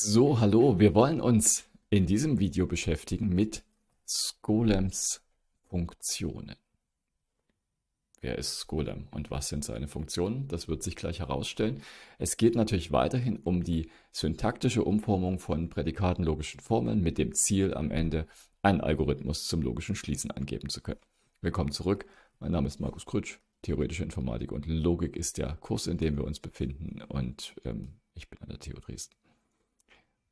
So, hallo, wir wollen uns in diesem Video beschäftigen mit Skolems Funktionen. Wer ist Skolem und was sind seine Funktionen? Das wird sich gleich herausstellen. Es geht natürlich weiterhin um die syntaktische Umformung von Prädikaten logischen Formeln mit dem Ziel, am Ende einen Algorithmus zum logischen Schließen angeben zu können. Willkommen zurück, mein Name ist Markus Krütsch. Theoretische Informatik und Logik ist der Kurs, in dem wir uns befinden und ähm, ich bin an der TU Dresden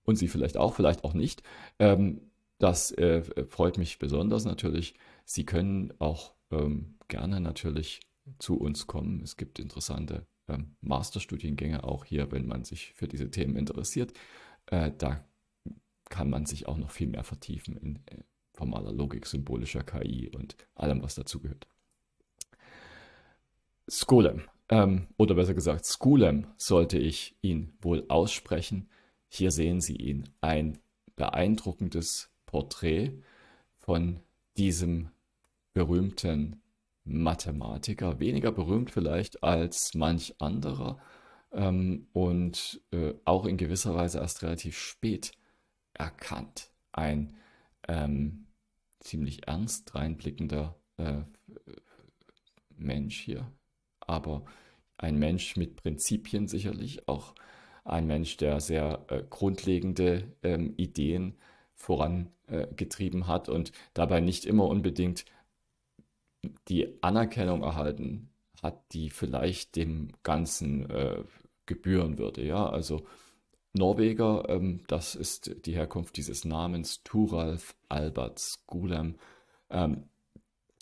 und Sie vielleicht auch, vielleicht auch nicht. Ähm, das äh, freut mich besonders natürlich. Sie können auch ähm, gerne natürlich zu uns kommen. Es gibt interessante ähm, Masterstudiengänge auch hier, wenn man sich für diese Themen interessiert. Äh, da kann man sich auch noch viel mehr vertiefen in äh, formaler Logik, symbolischer KI und allem, was dazugehört. Skolem, ähm, oder besser gesagt, Skolem sollte ich ihn wohl aussprechen. Hier sehen Sie ihn, ein beeindruckendes Porträt von diesem berühmten Mathematiker, weniger berühmt vielleicht als manch anderer ähm, und äh, auch in gewisser Weise erst relativ spät erkannt. Ein ähm, ziemlich ernst reinblickender äh, Mensch hier, aber ein Mensch mit Prinzipien sicherlich, auch ein Mensch, der sehr äh, grundlegende ähm, Ideen vorangetrieben hat und dabei nicht immer unbedingt die Anerkennung erhalten hat, die vielleicht dem Ganzen äh, gebühren würde. Ja, also Norweger, ähm, das ist die Herkunft dieses Namens, Turalf Albert Skulem, ähm,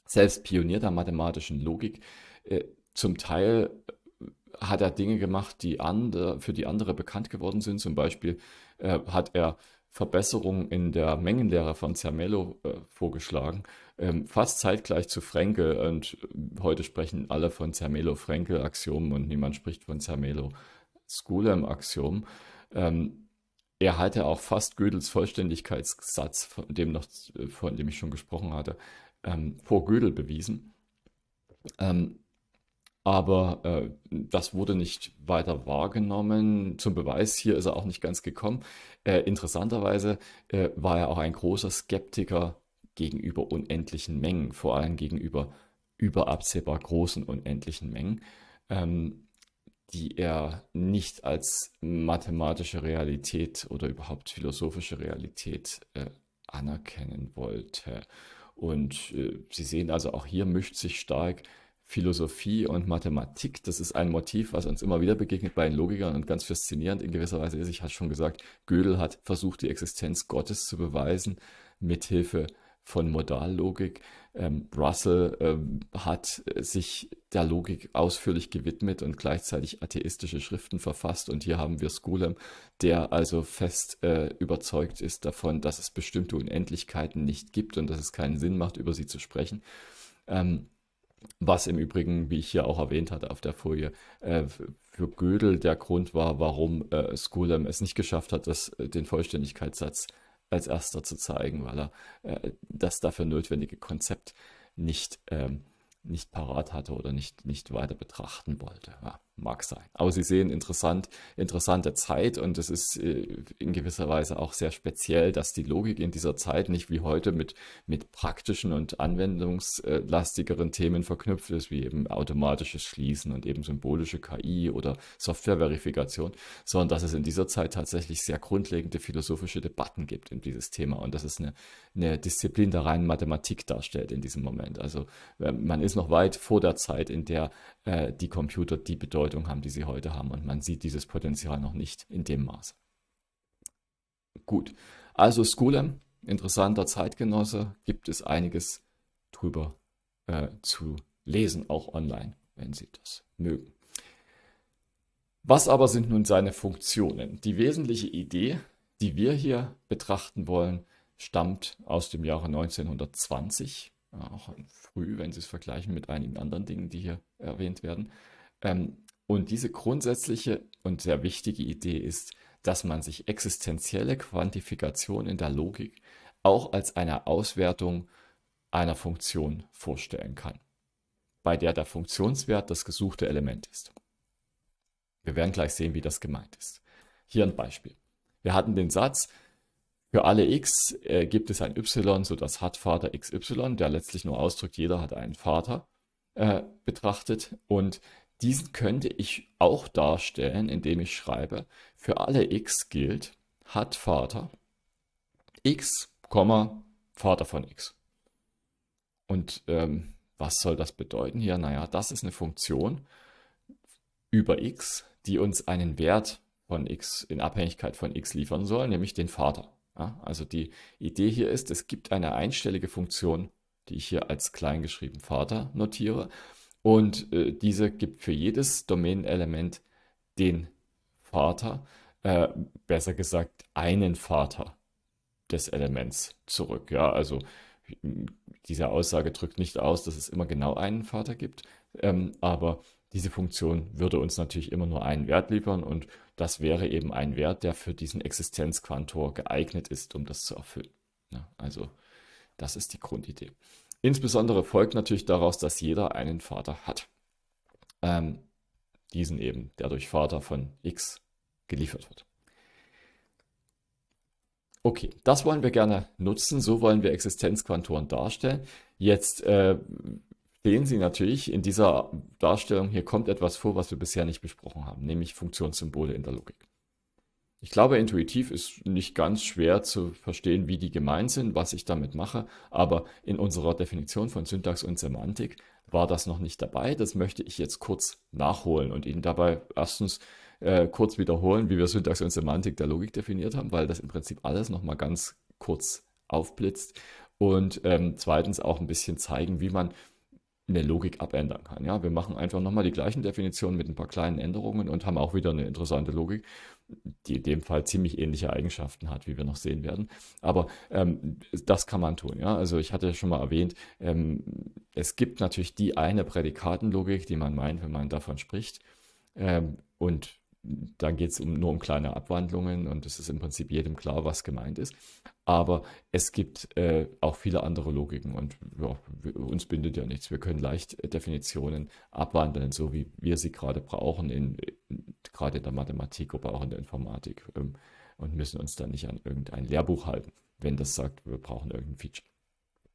selbst Pionier der mathematischen Logik, äh, zum Teil hat er Dinge gemacht, die andere, für die andere bekannt geworden sind. Zum Beispiel äh, hat er Verbesserungen in der Mengenlehre von Zermelo äh, vorgeschlagen, ähm, fast zeitgleich zu Frenkel. Und äh, heute sprechen alle von Zermelo-Frenkel-Axiomen und niemand spricht von Zermelo-Skulem-Axiomen. Ähm, er hatte auch fast Gödels Vollständigkeitssatz, von dem, noch, äh, von dem ich schon gesprochen hatte, ähm, vor Gödel bewiesen. Ähm, aber äh, das wurde nicht weiter wahrgenommen. Zum Beweis hier ist er auch nicht ganz gekommen. Äh, interessanterweise äh, war er auch ein großer Skeptiker gegenüber unendlichen Mengen, vor allem gegenüber überabsehbar großen unendlichen Mengen, ähm, die er nicht als mathematische Realität oder überhaupt philosophische Realität äh, anerkennen wollte. Und äh, Sie sehen also, auch hier mischt sich stark Philosophie und Mathematik. Das ist ein Motiv, was uns immer wieder begegnet bei den Logikern und ganz faszinierend in gewisser Weise ist. Ich hatte schon gesagt, Gödel hat versucht, die Existenz Gottes zu beweisen mithilfe von Modallogik. Ähm, Russell ähm, hat sich der Logik ausführlich gewidmet und gleichzeitig atheistische Schriften verfasst. Und hier haben wir Skolem, der also fest äh, überzeugt ist davon, dass es bestimmte Unendlichkeiten nicht gibt und dass es keinen Sinn macht, über sie zu sprechen. Ähm, was im Übrigen, wie ich hier auch erwähnt hatte auf der Folie, äh, für Gödel der Grund war, warum äh, Skulem es nicht geschafft hat, das, äh, den Vollständigkeitssatz als erster zu zeigen, weil er das dafür notwendige Konzept nicht, ähm, nicht parat hatte oder nicht, nicht weiter betrachten wollte. Ja. Mag sein. Aber sie sehen interessant, interessante Zeit und es ist äh, in gewisser Weise auch sehr speziell, dass die Logik in dieser Zeit nicht wie heute mit, mit praktischen und anwendungslastigeren Themen verknüpft ist, wie eben automatisches Schließen und eben symbolische KI oder Softwareverifikation, sondern dass es in dieser Zeit tatsächlich sehr grundlegende philosophische Debatten gibt in dieses Thema und dass es eine, eine Disziplin der reinen Mathematik darstellt in diesem Moment. Also ähm, man ist noch weit vor der Zeit, in der äh, die Computer die Bedeutung Bedeutung haben, die sie heute haben. Und man sieht dieses Potenzial noch nicht in dem Maße. Gut, also Skulem, interessanter Zeitgenosse, gibt es einiges drüber äh, zu lesen, auch online, wenn Sie das mögen. Was aber sind nun seine Funktionen? Die wesentliche Idee, die wir hier betrachten wollen, stammt aus dem Jahre 1920, auch früh, wenn Sie es vergleichen mit einigen anderen Dingen, die hier erwähnt werden. Ähm, und diese grundsätzliche und sehr wichtige Idee ist, dass man sich existenzielle Quantifikation in der Logik auch als eine Auswertung einer Funktion vorstellen kann, bei der der Funktionswert das gesuchte Element ist. Wir werden gleich sehen, wie das gemeint ist. Hier ein Beispiel. Wir hatten den Satz, für alle x äh, gibt es ein y, so dass hat Vater xy, der letztlich nur ausdrückt, jeder hat einen Vater, äh, betrachtet. Und diesen könnte ich auch darstellen, indem ich schreibe, für alle x gilt, hat Vater x, Vater von x. Und ähm, was soll das bedeuten hier? Naja, das ist eine Funktion über x, die uns einen Wert von x in Abhängigkeit von x liefern soll, nämlich den Vater. Ja, also die Idee hier ist, es gibt eine einstellige Funktion, die ich hier als kleingeschrieben Vater notiere. Und äh, diese gibt für jedes Domänenelement den Vater, äh, besser gesagt einen Vater des Elements zurück. Ja, also diese Aussage drückt nicht aus, dass es immer genau einen Vater gibt, ähm, aber diese Funktion würde uns natürlich immer nur einen Wert liefern und das wäre eben ein Wert, der für diesen Existenzquantor geeignet ist, um das zu erfüllen. Ja, also das ist die Grundidee. Insbesondere folgt natürlich daraus, dass jeder einen Vater hat. Ähm, diesen eben, der durch Vater von X geliefert wird. Okay, das wollen wir gerne nutzen. So wollen wir Existenzquantoren darstellen. Jetzt äh, sehen Sie natürlich in dieser Darstellung, hier kommt etwas vor, was wir bisher nicht besprochen haben, nämlich Funktionssymbole in der Logik. Ich glaube, intuitiv ist nicht ganz schwer zu verstehen, wie die gemeint sind, was ich damit mache, aber in unserer Definition von Syntax und Semantik war das noch nicht dabei. Das möchte ich jetzt kurz nachholen und Ihnen dabei erstens äh, kurz wiederholen, wie wir Syntax und Semantik der Logik definiert haben, weil das im Prinzip alles nochmal ganz kurz aufblitzt. Und ähm, zweitens auch ein bisschen zeigen, wie man in der Logik abändern kann. Ja, wir machen einfach nochmal die gleichen Definitionen mit ein paar kleinen Änderungen und haben auch wieder eine interessante Logik, die in dem Fall ziemlich ähnliche Eigenschaften hat, wie wir noch sehen werden. Aber ähm, das kann man tun. Ja, also ich hatte ja schon mal erwähnt, ähm, es gibt natürlich die eine Prädikatenlogik, die man meint, wenn man davon spricht. Ähm, und dann geht es um, nur um kleine Abwandlungen und es ist im Prinzip jedem klar, was gemeint ist. Aber es gibt äh, auch viele andere Logiken und ja, uns bindet ja nichts. Wir können leicht äh, Definitionen abwandeln, so wie wir sie gerade brauchen, in, in, gerade in der Mathematik, aber auch in der Informatik ähm, und müssen uns dann nicht an irgendein Lehrbuch halten, wenn das sagt, wir brauchen irgendein Feature.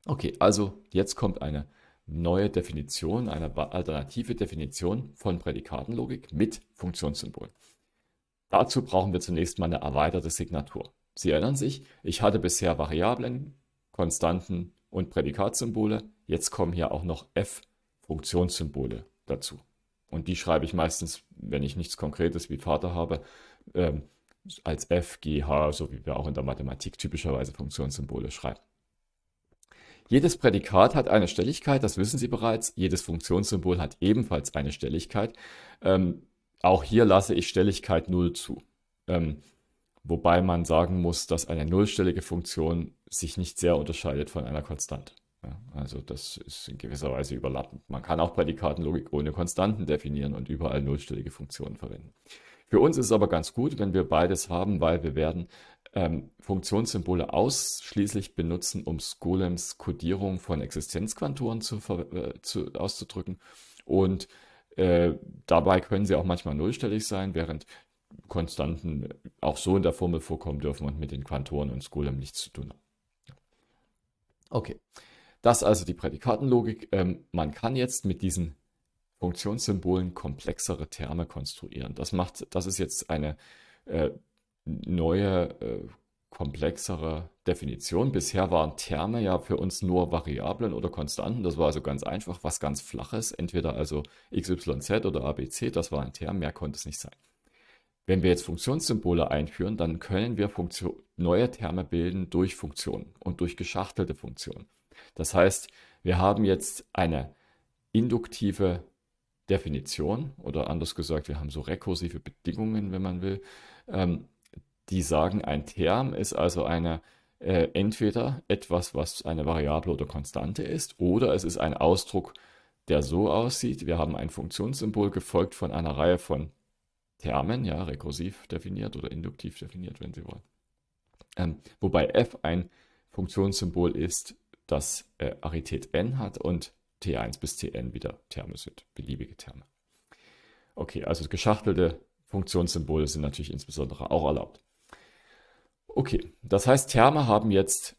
Okay, also jetzt kommt eine neue Definition, eine alternative Definition von Prädikatenlogik mit Funktionssymbolen. Dazu brauchen wir zunächst mal eine erweiterte Signatur. Sie erinnern sich, ich hatte bisher Variablen, Konstanten und Prädikatsymbole. Jetzt kommen hier auch noch f-Funktionssymbole dazu. Und die schreibe ich meistens, wenn ich nichts Konkretes wie Vater habe, ähm, als f, g, h, so wie wir auch in der Mathematik typischerweise Funktionssymbole schreiben. Jedes Prädikat hat eine Stelligkeit, das wissen Sie bereits. Jedes Funktionssymbol hat ebenfalls eine Stelligkeit. Ähm, auch hier lasse ich Stelligkeit 0 zu. Ähm, Wobei man sagen muss, dass eine nullstellige Funktion sich nicht sehr unterscheidet von einer Konstante. Ja, also das ist in gewisser Weise überlappend. Man kann auch Prädikatenlogik ohne Konstanten definieren und überall nullstellige Funktionen verwenden. Für uns ist es aber ganz gut, wenn wir beides haben, weil wir werden ähm, Funktionssymbole ausschließlich benutzen, um Skolems Codierung von Existenzquantoren zu, äh, zu, auszudrücken. Und äh, dabei können sie auch manchmal nullstellig sein, während Konstanten auch so in der Formel vorkommen dürfen und mit den Quantoren und Skolem nichts zu tun haben. Okay, das also die Prädikatenlogik. Ähm, man kann jetzt mit diesen Funktionssymbolen komplexere Terme konstruieren. Das macht, das ist jetzt eine äh, neue, äh, komplexere Definition. Bisher waren Terme ja für uns nur Variablen oder Konstanten. Das war also ganz einfach, was ganz Flaches, entweder also x, y, z oder abc. Das war ein Term, mehr konnte es nicht sein. Wenn wir jetzt Funktionssymbole einführen, dann können wir Funktion neue Terme bilden durch Funktionen und durch geschachtelte Funktionen. Das heißt, wir haben jetzt eine induktive Definition oder anders gesagt, wir haben so rekursive Bedingungen, wenn man will, ähm, die sagen, ein Term ist also eine äh, entweder etwas, was eine Variable oder Konstante ist, oder es ist ein Ausdruck, der so aussieht. Wir haben ein Funktionssymbol gefolgt von einer Reihe von Termen, ja, rekursiv definiert oder induktiv definiert, wenn Sie wollen. Ähm, wobei f ein Funktionssymbol ist, das äh, Arität n hat und t1 bis tn wieder Terme sind, beliebige Terme. Okay, also geschachtelte Funktionssymbole sind natürlich insbesondere auch erlaubt. Okay, das heißt, Terme haben jetzt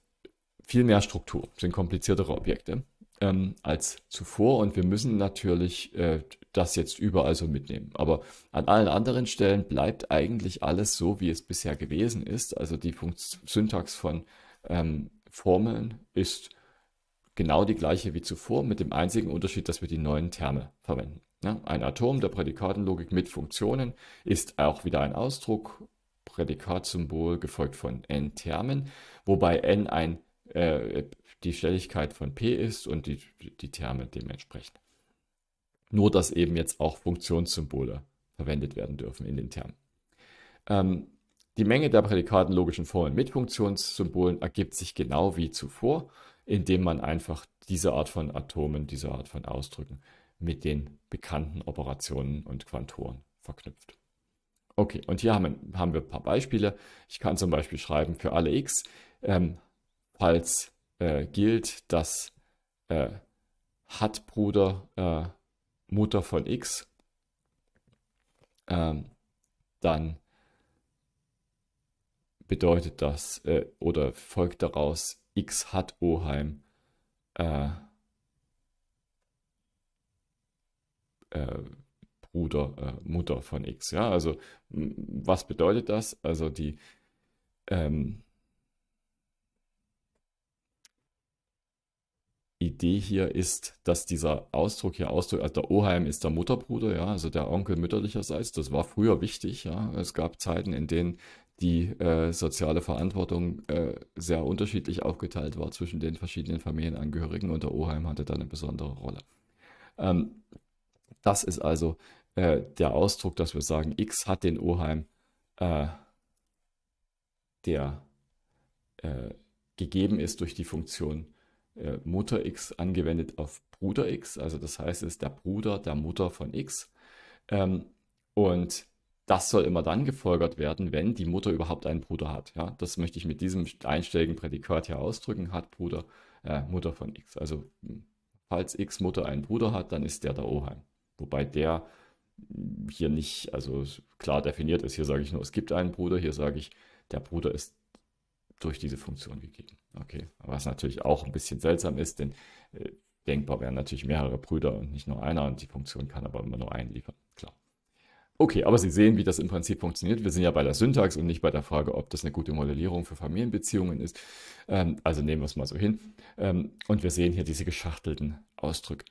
viel mehr Struktur, sind kompliziertere Objekte ähm, als zuvor. Und wir müssen natürlich äh, das jetzt überall so mitnehmen. Aber an allen anderen Stellen bleibt eigentlich alles so, wie es bisher gewesen ist. Also die Funkt Syntax von ähm, Formeln ist genau die gleiche wie zuvor, mit dem einzigen Unterschied, dass wir die neuen Terme verwenden. Ja, ein Atom der Prädikatenlogik mit Funktionen ist auch wieder ein Ausdruck, Prädikatsymbol gefolgt von n Termen, wobei n ein äh, die Schnelligkeit von p ist und die, die Terme dementsprechend. Nur, dass eben jetzt auch Funktionssymbole verwendet werden dürfen in den Termen. Ähm, die Menge der Prädikaten logischen Formeln mit Funktionssymbolen ergibt sich genau wie zuvor, indem man einfach diese Art von Atomen, diese Art von Ausdrücken mit den bekannten Operationen und Quantoren verknüpft. Okay, und hier haben, haben wir ein paar Beispiele. Ich kann zum Beispiel schreiben, für alle x, ähm, falls äh, gilt, dass äh, hat Bruder äh, Mutter von X, ähm, dann bedeutet das äh, oder folgt daraus X hat Oheim äh, äh, Bruder, Mutter von X. Ja, also was bedeutet das? Also die ähm, Idee hier ist, dass dieser Ausdruck hier ausdrückt, also der Oheim ist der Mutterbruder, ja, also der Onkel mütterlicherseits, das war früher wichtig, ja. Es gab Zeiten, in denen die äh, soziale Verantwortung äh, sehr unterschiedlich aufgeteilt war zwischen den verschiedenen Familienangehörigen und der Oheim hatte da eine besondere Rolle. Ähm, das ist also äh, der Ausdruck, dass wir sagen, X hat den Oheim äh, der äh, gegeben ist durch die Funktion äh, Mutter X angewendet auf Bruder X. Also das heißt, es ist der Bruder der Mutter von X. Ähm, und das soll immer dann gefolgert werden, wenn die Mutter überhaupt einen Bruder hat. Ja? Das möchte ich mit diesem einstelligen Prädikat hier ausdrücken, hat Bruder, äh, Mutter von X. Also hm, falls X Mutter einen Bruder hat, dann ist der der Oheim. Wobei der hm, hier nicht, also klar definiert ist, hier sage ich nur, es gibt einen Bruder, hier sage ich, der Bruder ist durch diese Funktion gegeben. Okay, was natürlich auch ein bisschen seltsam ist, denn äh, denkbar wären natürlich mehrere Brüder und nicht nur einer und die Funktion kann aber immer nur einen liefern, klar. Okay, aber Sie sehen, wie das im Prinzip funktioniert. Wir sind ja bei der Syntax und nicht bei der Frage, ob das eine gute Modellierung für Familienbeziehungen ist. Ähm, also nehmen wir es mal so hin. Ähm, und wir sehen hier diese geschachtelten Ausdrücke.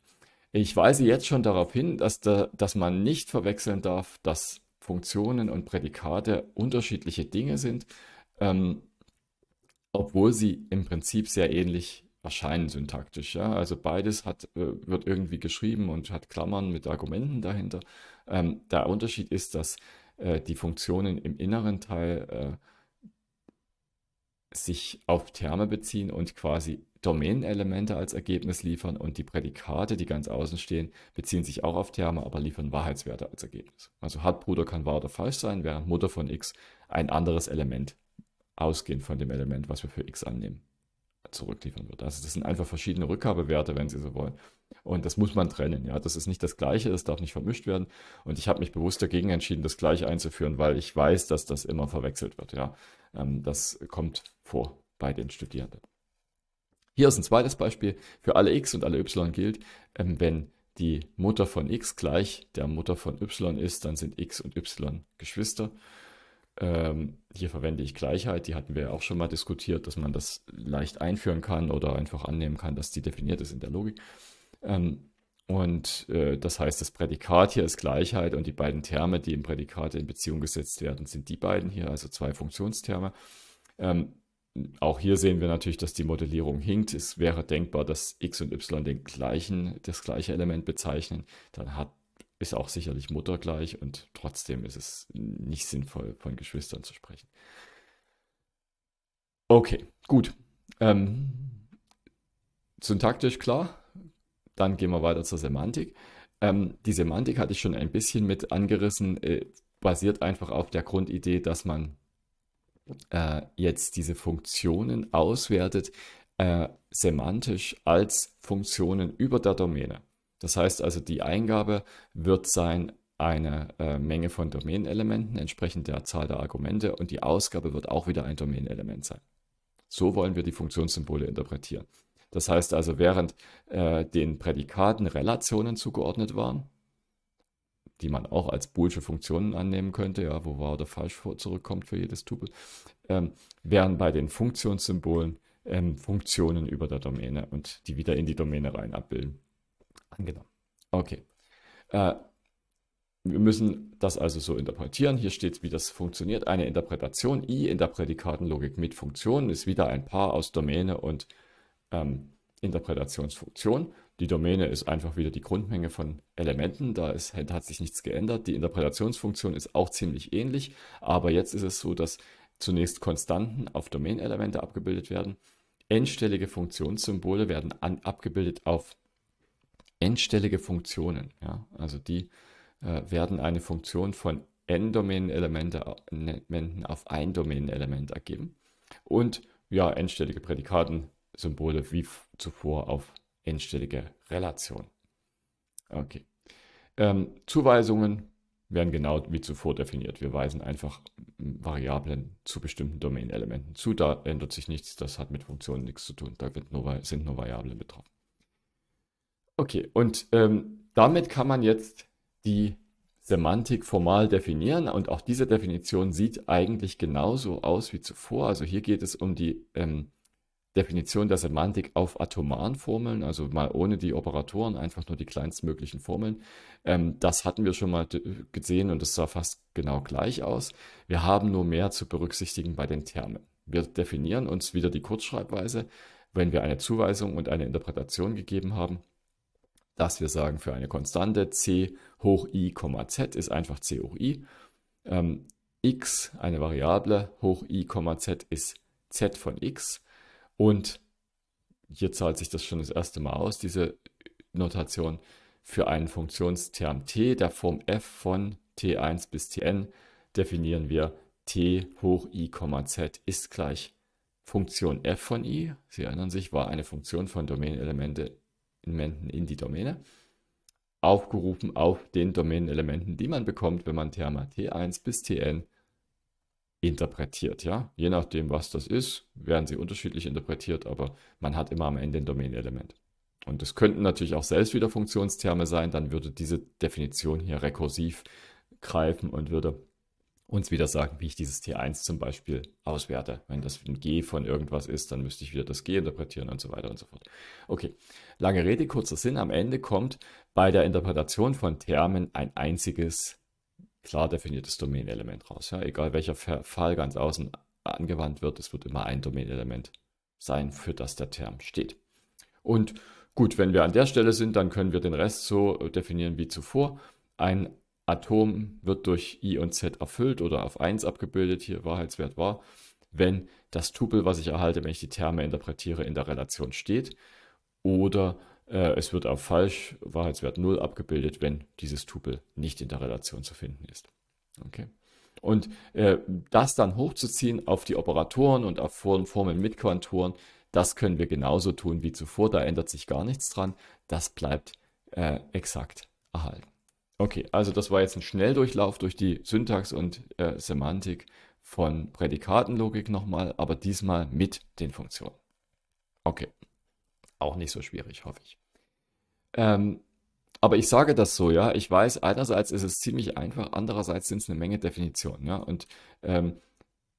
Ich weise jetzt schon darauf hin, dass, da, dass man nicht verwechseln darf, dass Funktionen und Prädikate unterschiedliche Dinge sind. Ähm, obwohl sie im Prinzip sehr ähnlich erscheinen syntaktisch. Ja? Also beides hat, äh, wird irgendwie geschrieben und hat Klammern mit Argumenten dahinter. Ähm, der Unterschied ist, dass äh, die Funktionen im inneren Teil äh, sich auf Terme beziehen und quasi Domänenelemente als Ergebnis liefern und die Prädikate, die ganz außen stehen, beziehen sich auch auf Terme, aber liefern Wahrheitswerte als Ergebnis. Also hat Bruder kann wahr oder falsch sein, während Mutter von X ein anderes Element ausgehend von dem Element, was wir für x annehmen, zurückliefern wird. Also das sind einfach verschiedene Rückgabewerte, wenn Sie so wollen. Und das muss man trennen. Ja, das ist nicht das Gleiche, das darf nicht vermischt werden. Und ich habe mich bewusst dagegen entschieden, das Gleiche einzuführen, weil ich weiß, dass das immer verwechselt wird. Ja, ähm, das kommt vor bei den Studierenden. Hier ist ein zweites Beispiel. Für alle x und alle y gilt, ähm, wenn die Mutter von x gleich der Mutter von y ist, dann sind x und y Geschwister. Ähm, hier verwende ich Gleichheit, die hatten wir ja auch schon mal diskutiert, dass man das leicht einführen kann oder einfach annehmen kann, dass die definiert ist in der Logik. Ähm, und äh, das heißt, das Prädikat hier ist Gleichheit und die beiden Terme, die im Prädikat in Beziehung gesetzt werden, sind die beiden hier, also zwei Funktionsterme. Ähm, auch hier sehen wir natürlich, dass die Modellierung hinkt. Es wäre denkbar, dass x und y den gleichen, das gleiche Element bezeichnen. Dann hat ist auch sicherlich muttergleich und trotzdem ist es nicht sinnvoll, von Geschwistern zu sprechen. Okay, gut. Ähm, syntaktisch klar. Dann gehen wir weiter zur Semantik. Ähm, die Semantik hatte ich schon ein bisschen mit angerissen, äh, basiert einfach auf der Grundidee, dass man äh, jetzt diese Funktionen auswertet, äh, semantisch als Funktionen über der Domäne. Das heißt also, die Eingabe wird sein eine äh, Menge von Domänenelementen entsprechend der Zahl der Argumente und die Ausgabe wird auch wieder ein Domänenelement sein. So wollen wir die Funktionssymbole interpretieren. Das heißt also, während äh, den Prädikaten Relationen zugeordnet waren, die man auch als boolsche Funktionen annehmen könnte, ja, wo wahr oder falsch zurückkommt für jedes Tupel, ähm, wären bei den Funktionssymbolen ähm, Funktionen über der Domäne und die wieder in die Domäne rein abbilden. Angenommen. Okay. Äh, wir müssen das also so interpretieren. Hier steht, wie das funktioniert. Eine Interpretation i in der Prädikatenlogik mit Funktionen ist wieder ein Paar aus Domäne und ähm, Interpretationsfunktion. Die Domäne ist einfach wieder die Grundmenge von Elementen. Da ist, hat sich nichts geändert. Die Interpretationsfunktion ist auch ziemlich ähnlich. Aber jetzt ist es so, dass zunächst Konstanten auf Domänelemente abgebildet werden. Endstellige Funktionssymbole werden an, abgebildet auf endstellige Funktionen. Ja? Also die äh, werden eine Funktion von n-Domänenelementen auf ein Domänenelement ergeben. Und ja, endstellige Prädikatensymbole wie zuvor auf endstellige stellige Relation. Okay. Ähm, Zuweisungen werden genau wie zuvor definiert. Wir weisen einfach Variablen zu bestimmten Domänenelementen zu. Da ändert sich nichts, das hat mit Funktionen nichts zu tun. Da nur, sind nur Variablen betroffen. Okay, und ähm, damit kann man jetzt die Semantik formal definieren und auch diese Definition sieht eigentlich genauso aus wie zuvor. Also hier geht es um die ähm, Definition der Semantik auf atomaren Formeln, also mal ohne die Operatoren, einfach nur die kleinstmöglichen Formeln. Ähm, das hatten wir schon mal gesehen und es sah fast genau gleich aus. Wir haben nur mehr zu berücksichtigen bei den Termen. Wir definieren uns wieder die Kurzschreibweise, wenn wir eine Zuweisung und eine Interpretation gegeben haben dass wir sagen, für eine Konstante c hoch i, z ist einfach c hoch i. Ähm, x, eine Variable, hoch i, z ist z von x. Und hier zahlt sich das schon das erste Mal aus, diese Notation, für einen Funktionsterm t der Form f von t1 bis tn definieren wir t hoch i, z ist gleich Funktion f von i, Sie erinnern sich, war eine Funktion von Domänelemente Elementen in die Domäne, aufgerufen auf den Domänenelementen, die man bekommt, wenn man Terma T1 bis Tn interpretiert. Ja? Je nachdem, was das ist, werden sie unterschiedlich interpretiert, aber man hat immer am Ende ein Domänenelement. Und es könnten natürlich auch selbst wieder Funktionstherme sein, dann würde diese Definition hier rekursiv greifen und würde uns wieder sagen, wie ich dieses T1 zum Beispiel auswerte. Wenn das ein G von irgendwas ist, dann müsste ich wieder das G interpretieren und so weiter und so fort. Okay, lange Rede, kurzer Sinn. Am Ende kommt bei der Interpretation von Termen ein einziges klar definiertes Domänenelement raus. Ja, egal welcher Fall ganz außen angewandt wird, es wird immer ein Domänenelement sein, für das der Term steht. Und gut, wenn wir an der Stelle sind, dann können wir den Rest so definieren wie zuvor. Ein Atom wird durch I und Z erfüllt oder auf 1 abgebildet, hier Wahrheitswert war, wenn das Tupel, was ich erhalte, wenn ich die Terme interpretiere, in der Relation steht. Oder äh, es wird auf falsch Wahrheitswert 0 abgebildet, wenn dieses Tupel nicht in der Relation zu finden ist. Okay. Und äh, das dann hochzuziehen auf die Operatoren und auf Formeln mit Quantoren, das können wir genauso tun wie zuvor. Da ändert sich gar nichts dran. Das bleibt äh, exakt erhalten. Okay, also das war jetzt ein Schnelldurchlauf durch die Syntax und äh, Semantik von Prädikatenlogik nochmal, aber diesmal mit den Funktionen. Okay, auch nicht so schwierig, hoffe ich. Ähm, aber ich sage das so, ja. Ich weiß, einerseits ist es ziemlich einfach, andererseits sind es eine Menge Definitionen, ja. Und ähm,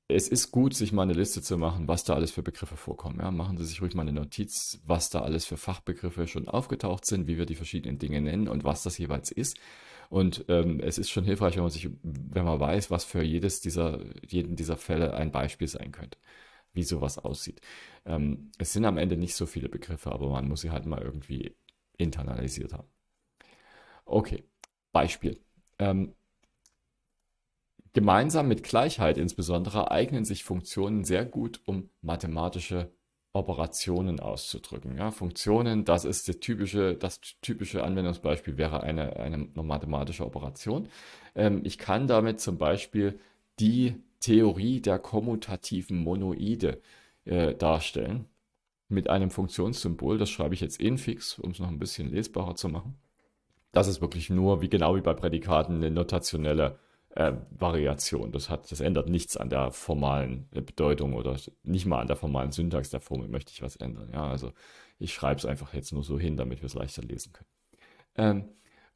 es ist gut, sich mal eine Liste zu machen, was da alles für Begriffe vorkommen. Ja? Machen Sie sich ruhig mal eine Notiz, was da alles für Fachbegriffe schon aufgetaucht sind, wie wir die verschiedenen Dinge nennen und was das jeweils ist. Und ähm, es ist schon hilfreich, wenn man sich, wenn man weiß, was für jedes dieser, jeden dieser Fälle ein Beispiel sein könnte, wie sowas aussieht. Ähm, es sind am Ende nicht so viele Begriffe, aber man muss sie halt mal irgendwie internalisiert haben. Okay, Beispiel. Ähm, gemeinsam mit Gleichheit insbesondere eignen sich Funktionen sehr gut, um mathematische Operationen auszudrücken. Ja, Funktionen, das ist der typische, das typische Anwendungsbeispiel wäre eine, eine mathematische Operation. Ähm, ich kann damit zum Beispiel die Theorie der kommutativen Monoide äh, darstellen mit einem Funktionssymbol. Das schreibe ich jetzt infix, um es noch ein bisschen lesbarer zu machen. Das ist wirklich nur, wie genau wie bei Prädikaten, eine notationelle äh, Variation. Das, hat, das ändert nichts an der formalen äh, Bedeutung oder nicht mal an der formalen Syntax der Formel möchte ich was ändern. Ja, also ich schreibe es einfach jetzt nur so hin, damit wir es leichter lesen können. Ähm,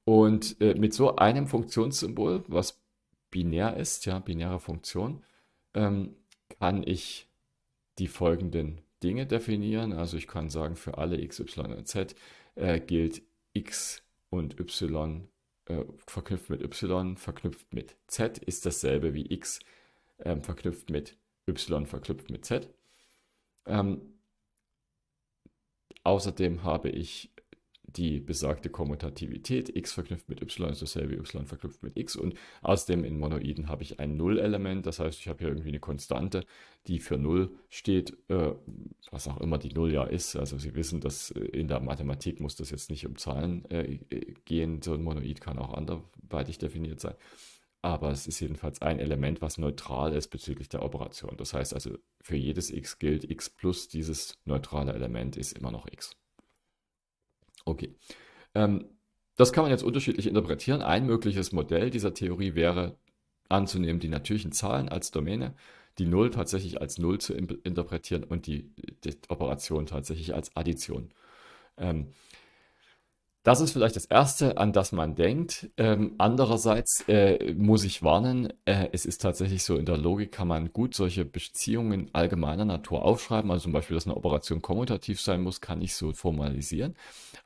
und äh, mit so einem Funktionssymbol, was binär ist, ja, binäre Funktion, ähm, kann ich die folgenden Dinge definieren. Also ich kann sagen, für alle x, y und z äh, gilt x und y äh, verknüpft mit y, verknüpft mit z ist dasselbe wie x ähm, verknüpft mit y, verknüpft mit z. Ähm, außerdem habe ich die besagte Kommutativität, x verknüpft mit y ist dasselbe wie y verknüpft mit x und außerdem in Monoiden habe ich ein Null-Element. das heißt, ich habe hier irgendwie eine Konstante, die für Null steht, äh, was auch immer die Null ja ist. Also Sie wissen, dass äh, in der Mathematik muss das jetzt nicht um Zahlen äh, gehen, so ein Monoid kann auch anderweitig definiert sein. Aber es ist jedenfalls ein Element, was neutral ist bezüglich der Operation. Das heißt also, für jedes x gilt x plus dieses neutrale Element ist immer noch x. Okay. Ähm, das kann man jetzt unterschiedlich interpretieren. Ein mögliches Modell dieser Theorie wäre anzunehmen, die natürlichen Zahlen als Domäne, die 0 tatsächlich als 0 zu interpretieren und die, die Operation tatsächlich als Addition. Ähm, das ist vielleicht das Erste, an das man denkt. Ähm, andererseits äh, muss ich warnen, äh, es ist tatsächlich so, in der Logik kann man gut solche Beziehungen allgemeiner Natur aufschreiben. Also zum Beispiel, dass eine Operation kommutativ sein muss, kann ich so formalisieren.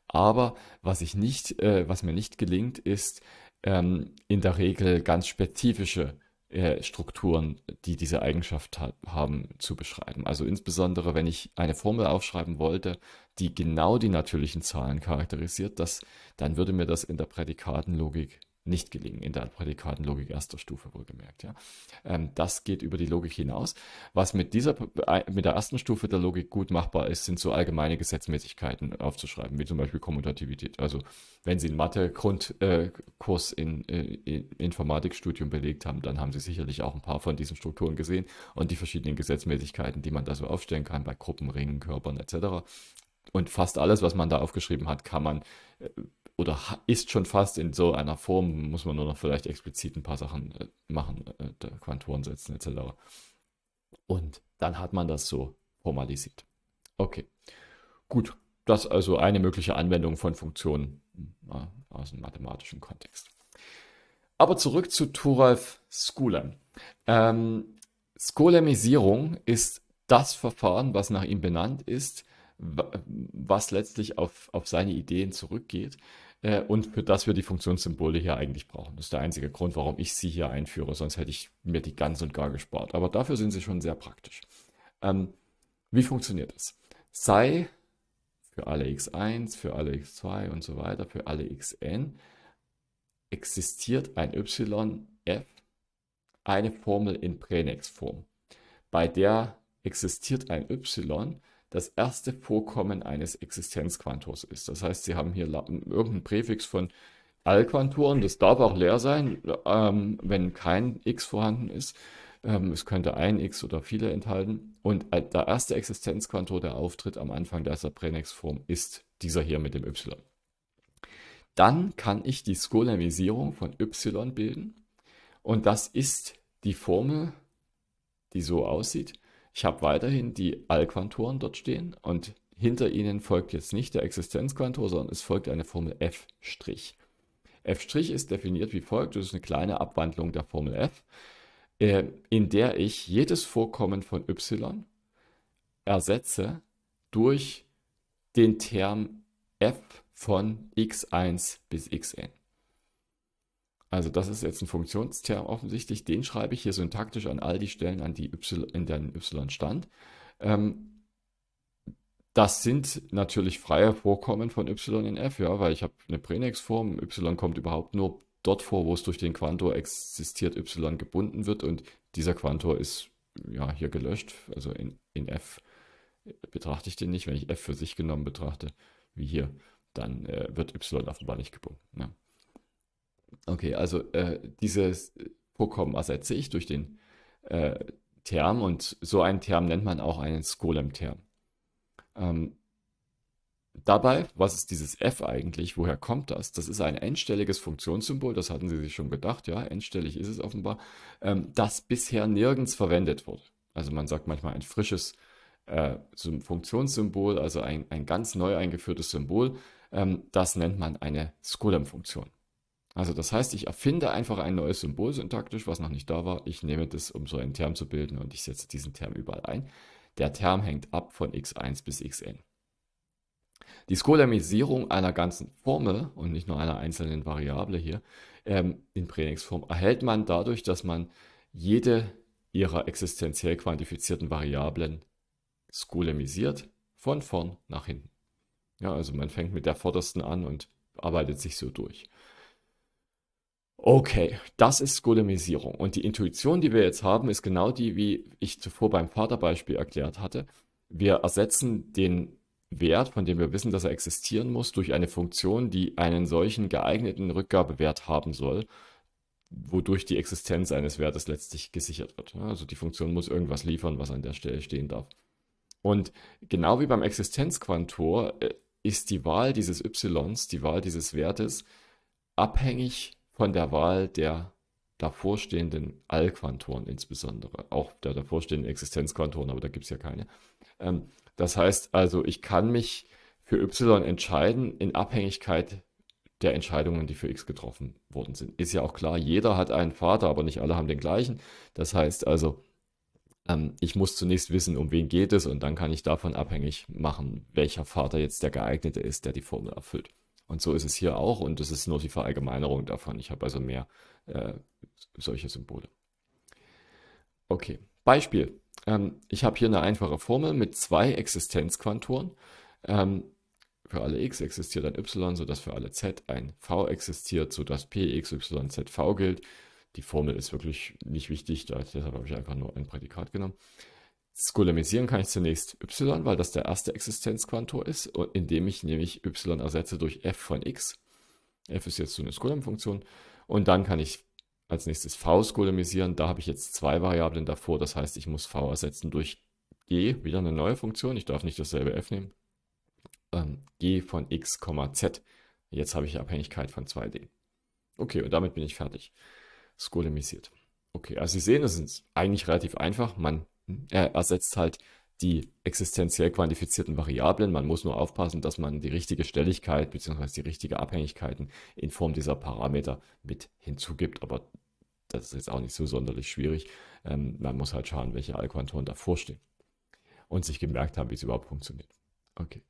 Aber was ich nicht, äh, was mir nicht gelingt, ist ähm, in der Regel ganz spezifische äh, Strukturen, die diese Eigenschaft ha haben, zu beschreiben. Also insbesondere, wenn ich eine Formel aufschreiben wollte, die genau die natürlichen Zahlen charakterisiert, das, dann würde mir das in der Prädikatenlogik nicht gelingen, in der Prädikatenlogik erster Stufe wohlgemerkt. Ja. Ähm, das geht über die Logik hinaus. Was mit dieser, äh, mit der ersten Stufe der Logik gut machbar ist, sind so allgemeine Gesetzmäßigkeiten aufzuschreiben, wie zum Beispiel Kommutativität. Also wenn Sie einen Mathe-Grundkurs äh, in, äh, in Informatikstudium belegt haben, dann haben Sie sicherlich auch ein paar von diesen Strukturen gesehen und die verschiedenen Gesetzmäßigkeiten, die man da so aufstellen kann bei Gruppen, Ringen, Körpern etc. Und fast alles, was man da aufgeschrieben hat, kann man äh, oder ist schon fast in so einer Form, muss man nur noch vielleicht explizit ein paar Sachen äh, machen, äh, Quantoren setzen etc. Und dann hat man das so formalisiert. Okay, gut. Das ist also eine mögliche Anwendung von Funktionen hm, aus dem mathematischen Kontext. Aber zurück zu Turalf Skolem. Ähm, Skolemisierung ist das Verfahren, was nach ihm benannt ist, was letztlich auf, auf seine Ideen zurückgeht. Äh, und für das wir die Funktionssymbole hier eigentlich brauchen. Das ist der einzige Grund, warum ich sie hier einführe, sonst hätte ich mir die ganz und gar gespart. Aber dafür sind sie schon sehr praktisch. Ähm, wie funktioniert das? Sei für alle x1, für alle x2 und so weiter, für alle xn existiert ein yf eine Formel in Pränex-Form. Bei der existiert ein y, das erste Vorkommen eines Existenzquantors ist. Das heißt, Sie haben hier irgendeinen Präfix von Allquantoren. Das darf auch leer sein, ähm, wenn kein x vorhanden ist. Ähm, es könnte ein x oder viele enthalten. Und der erste Existenzquantor, der auftritt am Anfang dieser Pränex-Form, ist dieser hier mit dem y. Dann kann ich die Skolemisierung von y bilden. Und das ist die Formel, die so aussieht. Ich habe weiterhin die Allquantoren dort stehen und hinter ihnen folgt jetzt nicht der Existenzquantor, sondern es folgt eine Formel f'. f' ist definiert wie folgt, das ist eine kleine Abwandlung der Formel f, äh, in der ich jedes Vorkommen von y ersetze durch den Term f von x1 bis xn. Also das ist jetzt ein Funktionsterm offensichtlich, den schreibe ich hier syntaktisch an all die Stellen, an die y, in denen y stand. Ähm, das sind natürlich freie Vorkommen von y in f, ja, weil ich habe eine Pränex-Form, y kommt überhaupt nur dort vor, wo es durch den Quantor existiert, y gebunden wird und dieser Quantor ist ja hier gelöscht, also in, in f betrachte ich den nicht, wenn ich f für sich genommen betrachte, wie hier, dann äh, wird y offenbar nicht gebunden. Ja. Okay, also äh, dieses Pokom ersetze ich durch den äh, Term und so einen Term nennt man auch einen Skolem-Term. Ähm, dabei, was ist dieses f eigentlich? Woher kommt das? Das ist ein endstelliges Funktionssymbol, das hatten Sie sich schon gedacht, ja, endstellig ist es offenbar, ähm, das bisher nirgends verwendet wurde. Also man sagt manchmal ein frisches äh, Funktionssymbol, also ein, ein ganz neu eingeführtes Symbol, ähm, das nennt man eine Skolem-Funktion. Also das heißt, ich erfinde einfach ein neues Symbol syntaktisch, was noch nicht da war. Ich nehme das, um so einen Term zu bilden und ich setze diesen Term überall ein. Der Term hängt ab von x1 bis xn. Die Skolemisierung einer ganzen Formel und nicht nur einer einzelnen Variable hier ähm, in Präningsform erhält man dadurch, dass man jede ihrer existenziell quantifizierten Variablen skolemisiert von vorn nach hinten. Ja, also man fängt mit der vordersten an und arbeitet sich so durch. Okay, das ist Golemisierung. Und die Intuition, die wir jetzt haben, ist genau die, wie ich zuvor beim Vaterbeispiel erklärt hatte. Wir ersetzen den Wert, von dem wir wissen, dass er existieren muss, durch eine Funktion, die einen solchen geeigneten Rückgabewert haben soll, wodurch die Existenz eines Wertes letztlich gesichert wird. Also die Funktion muss irgendwas liefern, was an der Stelle stehen darf. Und genau wie beim Existenzquantor äh, ist die Wahl dieses Ys, die Wahl dieses Wertes, abhängig von der Wahl der davorstehenden Allquantoren insbesondere, auch der davorstehenden Existenzquantoren, aber da gibt es ja keine. Ähm, das heißt also, ich kann mich für Y entscheiden in Abhängigkeit der Entscheidungen, die für X getroffen worden sind. Ist ja auch klar, jeder hat einen Vater, aber nicht alle haben den gleichen. Das heißt also, ähm, ich muss zunächst wissen, um wen geht es und dann kann ich davon abhängig machen, welcher Vater jetzt der geeignete ist, der die Formel erfüllt. Und so ist es hier auch und es ist nur die Verallgemeinerung davon. Ich habe also mehr äh, solche Symbole. Okay, Beispiel. Ähm, ich habe hier eine einfache Formel mit zwei Existenzquantoren. Ähm, für alle x existiert ein y, sodass für alle z ein v existiert, sodass p, x, y, z, v gilt. Die Formel ist wirklich nicht wichtig, deshalb habe ich einfach nur ein Prädikat genommen. Skolemisieren kann ich zunächst y, weil das der erste Existenzquantor ist, indem ich nämlich y ersetze durch f von x. f ist jetzt so eine Skolem-Funktion. Und dann kann ich als nächstes v skolemisieren. Da habe ich jetzt zwei Variablen davor. Das heißt, ich muss v ersetzen durch g, wieder eine neue Funktion. Ich darf nicht dasselbe f nehmen. Ähm, g von x, z. Jetzt habe ich Abhängigkeit von 2d. Okay, und damit bin ich fertig. Skolemisiert. Okay, also Sie sehen, das ist eigentlich relativ einfach. Man er ersetzt halt die existenziell quantifizierten Variablen. Man muss nur aufpassen, dass man die richtige Stelligkeit bzw. die richtige Abhängigkeiten in Form dieser Parameter mit hinzugibt. Aber das ist jetzt auch nicht so sonderlich schwierig. Ähm, man muss halt schauen, welche Allquantoren davor stehen und sich gemerkt haben, wie es überhaupt funktioniert. Okay.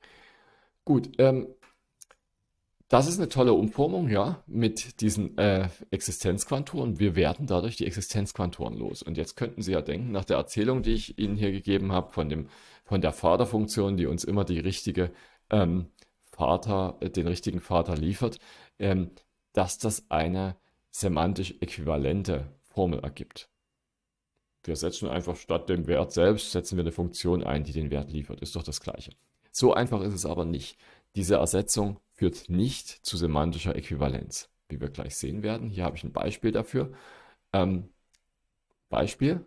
Gut, ähm, das ist eine tolle Umformung, ja, mit diesen äh, Existenzquantoren. Wir werden dadurch die Existenzquantoren los. Und jetzt könnten Sie ja denken, nach der Erzählung, die ich Ihnen hier gegeben habe, von, dem, von der Vaterfunktion, die uns immer die richtige, ähm, Vater, äh, den richtigen Vater liefert, ähm, dass das eine semantisch äquivalente Formel ergibt. Wir setzen einfach statt dem Wert selbst, setzen wir eine Funktion ein, die den Wert liefert. Ist doch das Gleiche. So einfach ist es aber nicht. Diese Ersetzung führt nicht zu semantischer Äquivalenz, wie wir gleich sehen werden. Hier habe ich ein Beispiel dafür. Ähm, Beispiel.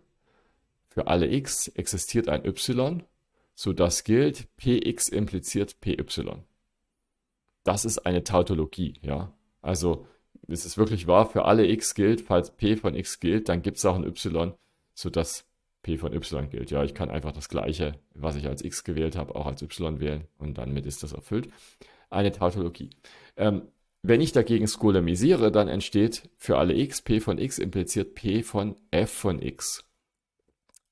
Für alle x existiert ein y, sodass gilt, px impliziert py. Das ist eine Tautologie, ja. Also, es ist wirklich wahr, für alle x gilt, falls p von x gilt, dann gibt es auch ein y, sodass p von y gilt. Ja, ich kann einfach das gleiche, was ich als x gewählt habe, auch als y wählen und damit ist das erfüllt eine Tautologie. Ähm, wenn ich dagegen skolemisiere, dann entsteht für alle x p von x impliziert p von f von x.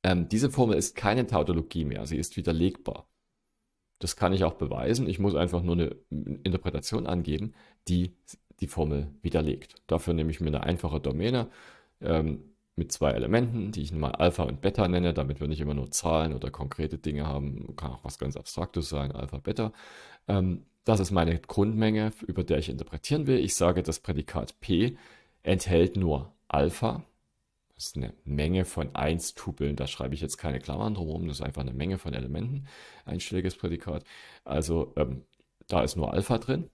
Ähm, diese Formel ist keine Tautologie mehr, sie ist widerlegbar. Das kann ich auch beweisen, ich muss einfach nur eine Interpretation angeben, die die Formel widerlegt. Dafür nehme ich mir eine einfache Domäne ähm, mit zwei Elementen, die ich mal Alpha und Beta nenne, damit wir nicht immer nur Zahlen oder konkrete Dinge haben, kann auch was ganz Abstraktes sein, Alpha, Beta. Ähm, das ist meine Grundmenge, über der ich interpretieren will. Ich sage, das Prädikat P enthält nur Alpha. Das ist eine Menge von 1 Tupeln. Da schreibe ich jetzt keine Klammern drumherum. Das ist einfach eine Menge von Elementen. Einstelliges Prädikat. Also ähm, da ist nur Alpha drin.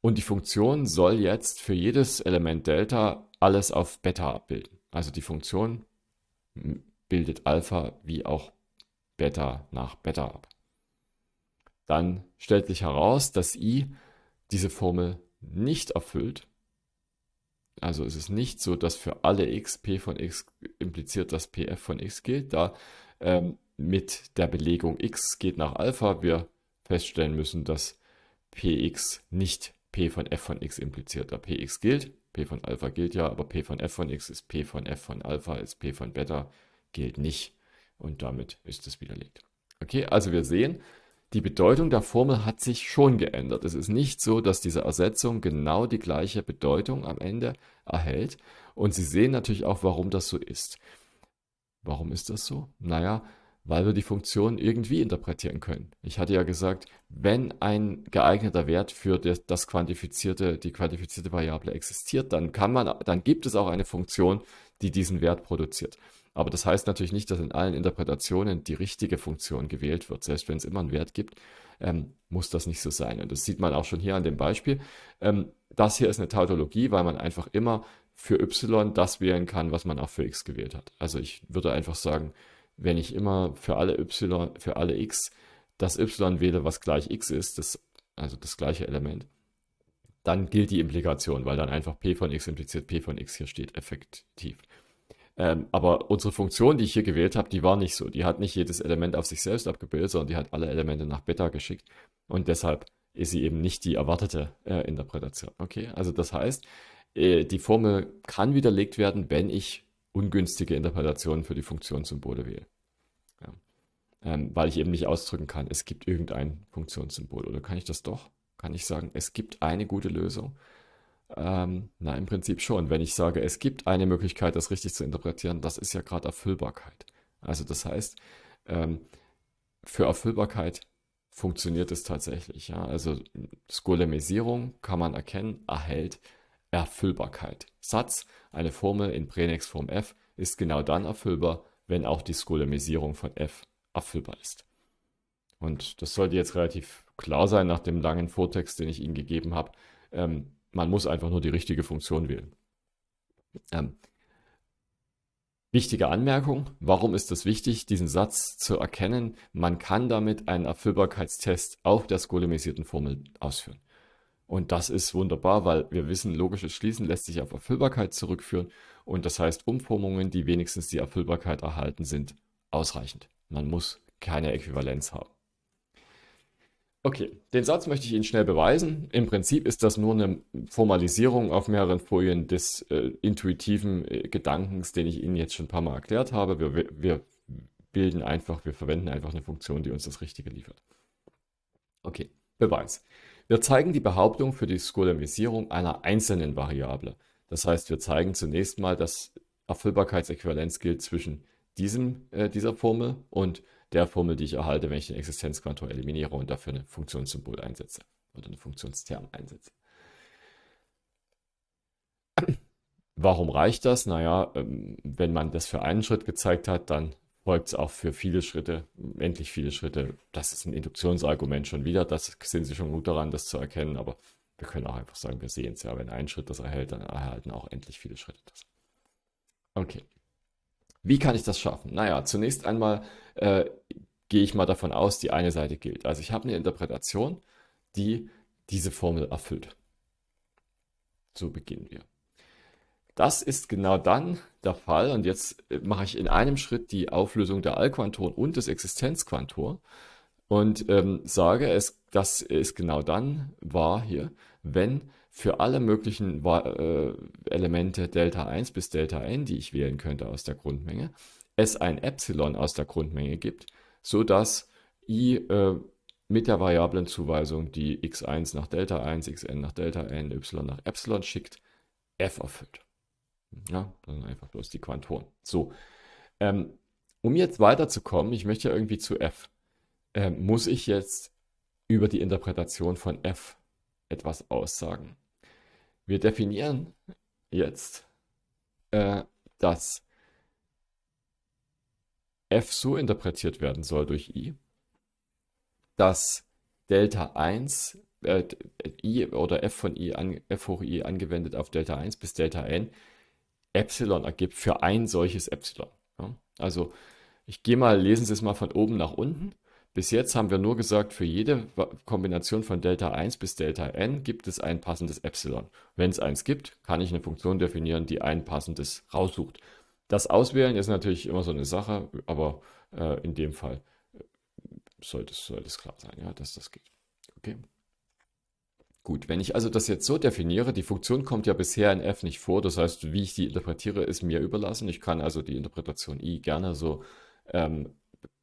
Und die Funktion soll jetzt für jedes Element Delta alles auf Beta abbilden. Also die Funktion bildet Alpha wie auch Beta nach Beta ab dann stellt sich heraus, dass i diese Formel nicht erfüllt. Also ist es nicht so, dass für alle x p von x impliziert, dass pf von x gilt, da ähm, mit der Belegung x geht nach Alpha wir feststellen müssen, dass px nicht p von f von x impliziert, da px gilt. p von Alpha gilt ja, aber p von f von x ist p von f von Alpha, ist p von Beta, gilt nicht. Und damit ist es widerlegt. Okay, also wir sehen, die Bedeutung der Formel hat sich schon geändert. Es ist nicht so, dass diese Ersetzung genau die gleiche Bedeutung am Ende erhält. Und Sie sehen natürlich auch, warum das so ist. Warum ist das so? Naja, weil wir die Funktion irgendwie interpretieren können. Ich hatte ja gesagt, wenn ein geeigneter Wert für das, quantifizierte, die quantifizierte Variable existiert, dann kann man, dann gibt es auch eine Funktion, die diesen Wert produziert. Aber das heißt natürlich nicht, dass in allen Interpretationen die richtige Funktion gewählt wird. Selbst wenn es immer einen Wert gibt, ähm, muss das nicht so sein. Und das sieht man auch schon hier an dem Beispiel. Ähm, das hier ist eine Tautologie, weil man einfach immer für y das wählen kann, was man auch für x gewählt hat. Also ich würde einfach sagen, wenn ich immer für alle y, für alle x das y wähle, was gleich x ist, das, also das gleiche Element, dann gilt die Implikation, weil dann einfach p von x impliziert p von x hier steht effektiv. Ähm, aber unsere Funktion, die ich hier gewählt habe, die war nicht so. Die hat nicht jedes Element auf sich selbst abgebildet, sondern die hat alle Elemente nach Beta geschickt. Und deshalb ist sie eben nicht die erwartete äh, Interpretation. Okay, also das heißt, äh, die Formel kann widerlegt werden, wenn ich ungünstige Interpretationen für die Funktionssymbole wähle. Ja. Ähm, weil ich eben nicht ausdrücken kann, es gibt irgendein Funktionssymbol. Oder kann ich das doch? Kann ich sagen, es gibt eine gute Lösung? Ähm, na, im Prinzip schon. Wenn ich sage, es gibt eine Möglichkeit, das richtig zu interpretieren, das ist ja gerade Erfüllbarkeit. Also das heißt, ähm, für Erfüllbarkeit funktioniert es tatsächlich. Ja? Also Skolemisierung kann man erkennen, erhält Erfüllbarkeit. Satz, eine Formel in Pränexform f, ist genau dann erfüllbar, wenn auch die Skolemisierung von f erfüllbar ist. Und das sollte jetzt relativ klar sein nach dem langen Vortext, den ich Ihnen gegeben habe. Ähm, man muss einfach nur die richtige Funktion wählen. Ähm, wichtige Anmerkung, warum ist es wichtig, diesen Satz zu erkennen? Man kann damit einen Erfüllbarkeitstest auf der skolemisierten Formel ausführen. Und das ist wunderbar, weil wir wissen, logisches Schließen lässt sich auf Erfüllbarkeit zurückführen. Und das heißt, Umformungen, die wenigstens die Erfüllbarkeit erhalten, sind ausreichend. Man muss keine Äquivalenz haben. Okay, den Satz möchte ich Ihnen schnell beweisen. Im Prinzip ist das nur eine Formalisierung auf mehreren Folien des äh, intuitiven äh, Gedankens, den ich Ihnen jetzt schon ein paar Mal erklärt habe. Wir, wir bilden einfach, wir verwenden einfach eine Funktion, die uns das Richtige liefert. Okay, Beweis. Wir zeigen die Behauptung für die Skolamisierung einer einzelnen Variable. Das heißt, wir zeigen zunächst mal, dass Erfüllbarkeitsäquivalenz gilt zwischen diesem, äh, dieser Formel und der Formel, die ich erhalte, wenn ich den Existenzquantum eliminiere und dafür ein Funktionssymbol einsetze oder einen Funktionsterm einsetze. Warum reicht das? Naja, ähm, wenn man das für einen Schritt gezeigt hat, dann folgt es auch für viele Schritte, endlich viele Schritte. Das ist ein Induktionsargument schon wieder. Das sind sie schon gut daran, das zu erkennen. Aber wir können auch einfach sagen, wir sehen es ja. Wenn ein Schritt das erhält, dann erhalten auch endlich viele Schritte das. Okay. Wie kann ich das schaffen? Naja, zunächst einmal äh, gehe ich mal davon aus, die eine Seite gilt. Also ich habe eine Interpretation, die diese Formel erfüllt. So beginnen wir. Das ist genau dann der Fall, und jetzt äh, mache ich in einem Schritt die Auflösung der Allquantoren und des Existenzquantor und ähm, sage, es, das ist genau dann wahr hier, wenn für alle möglichen äh, Elemente Delta 1 bis Delta n, die ich wählen könnte aus der Grundmenge, es ein Epsilon aus der Grundmenge gibt, sodass i äh, mit der Variablenzuweisung, die x1 nach Delta 1, xn nach Delta n, y nach Epsilon schickt, f erfüllt. Ja, das sind einfach bloß die Quantoren. So, ähm, um jetzt weiterzukommen, ich möchte ja irgendwie zu f, ähm, muss ich jetzt über die Interpretation von f etwas aussagen. Wir definieren jetzt, äh, dass f so interpretiert werden soll durch i, dass Delta 1 äh, i oder f von i an, f hoch i angewendet auf Delta 1 bis Delta n Epsilon ergibt für ein solches Epsilon. Ja? Also ich gehe mal, lesen Sie es mal von oben nach unten. Bis jetzt haben wir nur gesagt, für jede Kombination von Delta 1 bis Delta n gibt es ein passendes Epsilon. Wenn es eins gibt, kann ich eine Funktion definieren, die ein passendes raussucht. Das Auswählen ist natürlich immer so eine Sache, aber äh, in dem Fall äh, sollte, sollte es klar sein, ja, dass das geht. Okay. Gut, wenn ich also das jetzt so definiere, die Funktion kommt ja bisher in f nicht vor, das heißt, wie ich die interpretiere, ist mir überlassen. Ich kann also die Interpretation i gerne so ähm,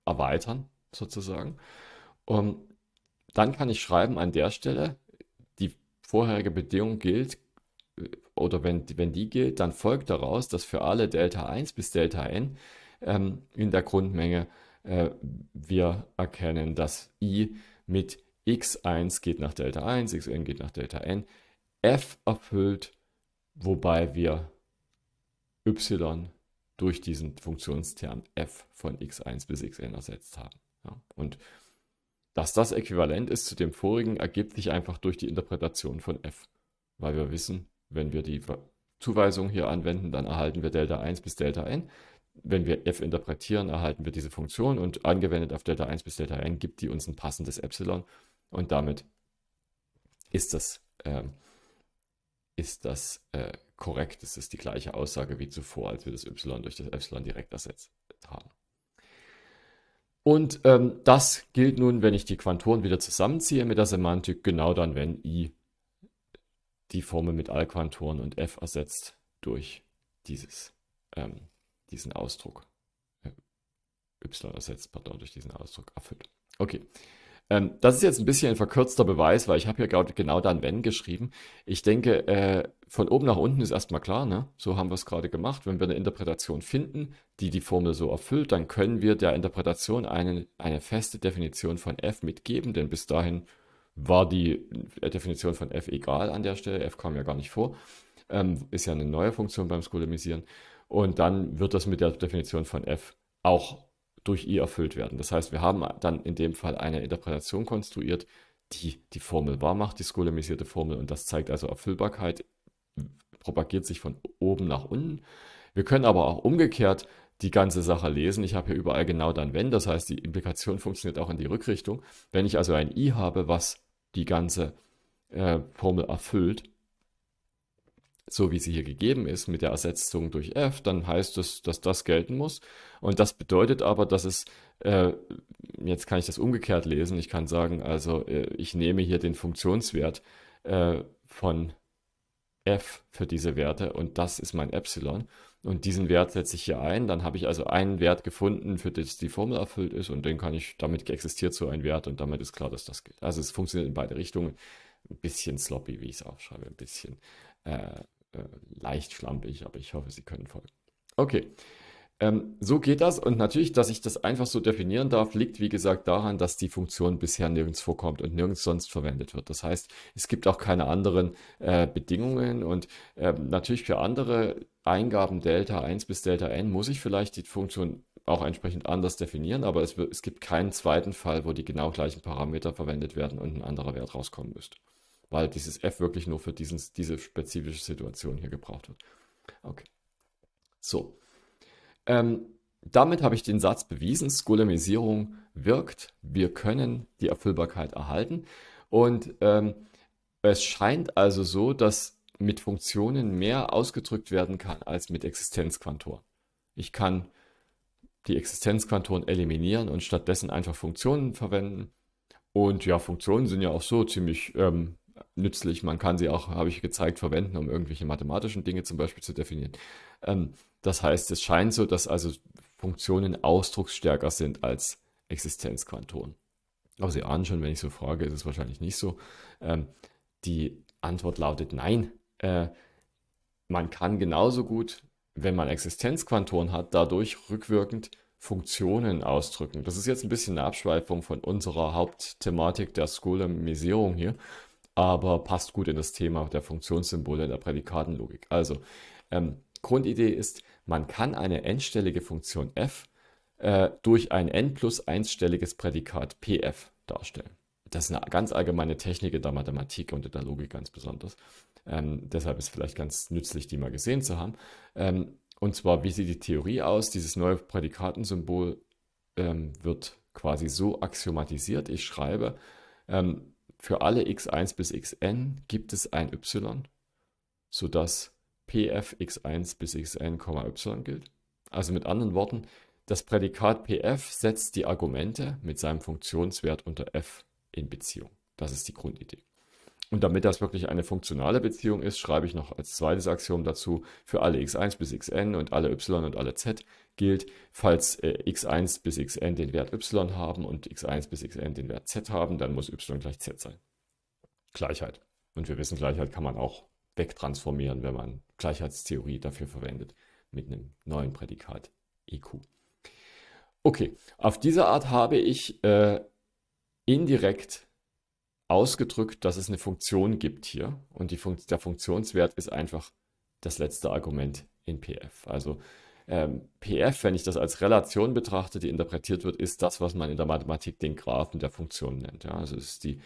erweitern sozusagen. Und dann kann ich schreiben an der Stelle, die vorherige Bedingung gilt, äh, oder wenn, wenn die gilt, dann folgt daraus, dass für alle Delta 1 bis Delta n ähm, in der Grundmenge äh, wir erkennen, dass i mit x1 geht nach Delta 1, xn geht nach Delta n, f erfüllt, wobei wir y durch diesen Funktionstern f von x1 bis xn ersetzt haben. Ja, und dass das äquivalent ist zu dem vorigen, ergibt sich einfach durch die Interpretation von f, weil wir wissen, wenn wir die Zuweisung hier anwenden, dann erhalten wir Delta 1 bis Delta n. Wenn wir f interpretieren, erhalten wir diese Funktion und angewendet auf Delta 1 bis Delta n gibt die uns ein passendes Epsilon und damit ist das, äh, ist das äh, korrekt. Es ist die gleiche Aussage wie zuvor, als wir das y durch das Epsilon direkt ersetzt haben. Und ähm, das gilt nun, wenn ich die Quantoren wieder zusammenziehe mit der Semantik, genau dann, wenn i die Formel mit Allquantoren und f ersetzt durch dieses, ähm, diesen Ausdruck. Äh, y ersetzt, pardon, durch diesen Ausdruck erfüllt. Okay. Ähm, das ist jetzt ein bisschen ein verkürzter Beweis, weil ich habe hier gerade genau dann wenn geschrieben. Ich denke, äh, von oben nach unten ist erstmal klar, ne? So haben wir es gerade gemacht. Wenn wir eine Interpretation finden, die die Formel so erfüllt, dann können wir der Interpretation eine, eine feste Definition von f mitgeben, denn bis dahin war die äh, Definition von f egal an der Stelle. f kam ja gar nicht vor. Ähm, ist ja eine neue Funktion beim Skolemisieren. Und dann wird das mit der Definition von f auch durch i e erfüllt werden. Das heißt, wir haben dann in dem Fall eine Interpretation konstruiert, die die Formel wahr macht, die skolemisierte Formel. Und das zeigt also Erfüllbarkeit, propagiert sich von oben nach unten. Wir können aber auch umgekehrt die ganze Sache lesen. Ich habe hier überall genau dann wenn. Das heißt, die Implikation funktioniert auch in die Rückrichtung. Wenn ich also ein i habe, was die ganze äh, Formel erfüllt, so wie sie hier gegeben ist, mit der Ersetzung durch f, dann heißt es, dass das gelten muss. Und das bedeutet aber, dass es, äh, jetzt kann ich das umgekehrt lesen, ich kann sagen, also äh, ich nehme hier den Funktionswert äh, von f für diese Werte und das ist mein Epsilon. Und diesen Wert setze ich hier ein, dann habe ich also einen Wert gefunden, für den die Formel erfüllt ist und den kann ich, damit existiert so ein Wert und damit ist klar, dass das gilt. Also es funktioniert in beide Richtungen. Ein bisschen sloppy, wie ich es aufschreibe, ein bisschen. Äh, äh, leicht schlampig, aber ich hoffe, Sie können folgen. Okay. Ähm, so geht das und natürlich, dass ich das einfach so definieren darf, liegt wie gesagt daran, dass die Funktion bisher nirgends vorkommt und nirgends sonst verwendet wird. Das heißt, es gibt auch keine anderen äh, Bedingungen und ähm, natürlich für andere Eingaben Delta 1 bis Delta n muss ich vielleicht die Funktion auch entsprechend anders definieren, aber es, es gibt keinen zweiten Fall, wo die genau gleichen Parameter verwendet werden und ein anderer Wert rauskommen müsste weil dieses F wirklich nur für diesen, diese spezifische Situation hier gebraucht wird. Okay. So. Ähm, damit habe ich den Satz bewiesen, Skolemisierung wirkt, wir können die Erfüllbarkeit erhalten. Und ähm, es scheint also so, dass mit Funktionen mehr ausgedrückt werden kann als mit Existenzquantoren. Ich kann die Existenzquantoren eliminieren und stattdessen einfach Funktionen verwenden. Und ja, Funktionen sind ja auch so ziemlich ähm, nützlich. Man kann sie auch, habe ich gezeigt, verwenden, um irgendwelche mathematischen Dinge zum Beispiel zu definieren. Ähm, das heißt, es scheint so, dass also Funktionen ausdrucksstärker sind als Existenzquantoren. Aber Sie ahnen schon, wenn ich so frage, ist es wahrscheinlich nicht so. Ähm, die Antwort lautet nein. Äh, man kann genauso gut, wenn man Existenzquantoren hat, dadurch rückwirkend Funktionen ausdrücken. Das ist jetzt ein bisschen eine Abschweifung von unserer Hauptthematik der Skolomisierung hier aber passt gut in das Thema der Funktionssymbole der Prädikatenlogik. Also, ähm, Grundidee ist, man kann eine n-stellige Funktion f äh, durch ein n plus 1-stelliges Prädikat pf darstellen. Das ist eine ganz allgemeine Technik in der Mathematik und in der Logik ganz besonders. Ähm, deshalb ist vielleicht ganz nützlich, die mal gesehen zu haben. Ähm, und zwar, wie sieht die Theorie aus? Dieses neue Prädikatensymbol ähm, wird quasi so axiomatisiert. Ich schreibe, ähm, für alle x1 bis xn gibt es ein y, sodass pf x1 bis xn, y gilt. Also mit anderen Worten, das Prädikat pf setzt die Argumente mit seinem Funktionswert unter f in Beziehung. Das ist die Grundidee. Und damit das wirklich eine funktionale Beziehung ist, schreibe ich noch als zweites Axiom dazu, für alle x1 bis xn und alle y und alle z gilt, falls äh, x1 bis xn den Wert y haben und x1 bis xn den Wert z haben, dann muss y gleich z sein. Gleichheit. Und wir wissen, Gleichheit kann man auch wegtransformieren, wenn man Gleichheitstheorie dafür verwendet, mit einem neuen Prädikat EQ. Okay, auf diese Art habe ich äh, indirekt ausgedrückt, dass es eine Funktion gibt hier und Fun der Funktionswert ist einfach das letzte Argument in PF. Also ähm, PF, wenn ich das als Relation betrachte, die interpretiert wird, ist das, was man in der Mathematik den Graphen der Funktion nennt. Ja? Also ist die,